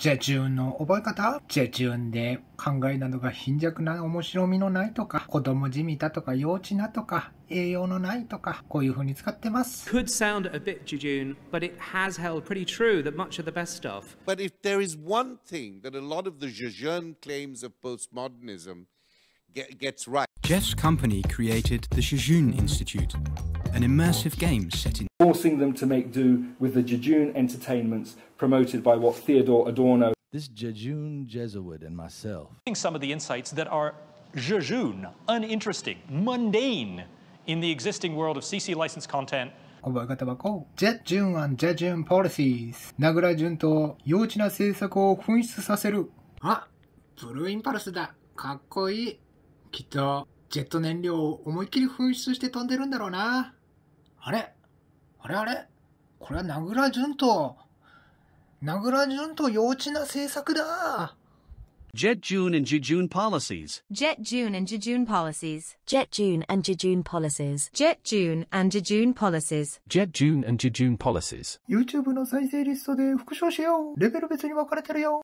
ジェチューンの覚え方ジェチューンで考えなどが貧弱な面白みのないとか、子供じみたとか幼稚なとか、栄養のないとか、こういうふうに使ってます。Could sound a bit jejune, but it has held pretty true that much of the best stuff. But if there is one thing that a lot of the jejune claims of postmodernism get, gets right. Jeff's company created the Jejune Institute. an immersive game set in... Forcing them to make do with the Jejun entertainments promoted by what Theodore Adorno... This Jejun Jesuit and myself... ...some of the insights that are Jejun, uninteresting, mundane in the existing world of CC licensed content 覚え方箱。ジェ・ジュン and policies. Nagura Blue Impulse da. ジェ・ジュン policies。名倉淳と幼稚な政策を紛失させる。あ、ブルーインパルスだ。かっこいい。きっと、ジェット燃料を思いっきり紛失して飛んでるんだろうな。あれあれあれこれは名倉淳と、名倉淳と幼稚な政策だ Jet June and Jejune policies. Jet June and Jejune policies. Jet June and Jejune policies. Jet June and Jejune policies. Jet June and Jejune policies. YouTube の再生リストで復唱しよう。レベル別に分かれてるよ。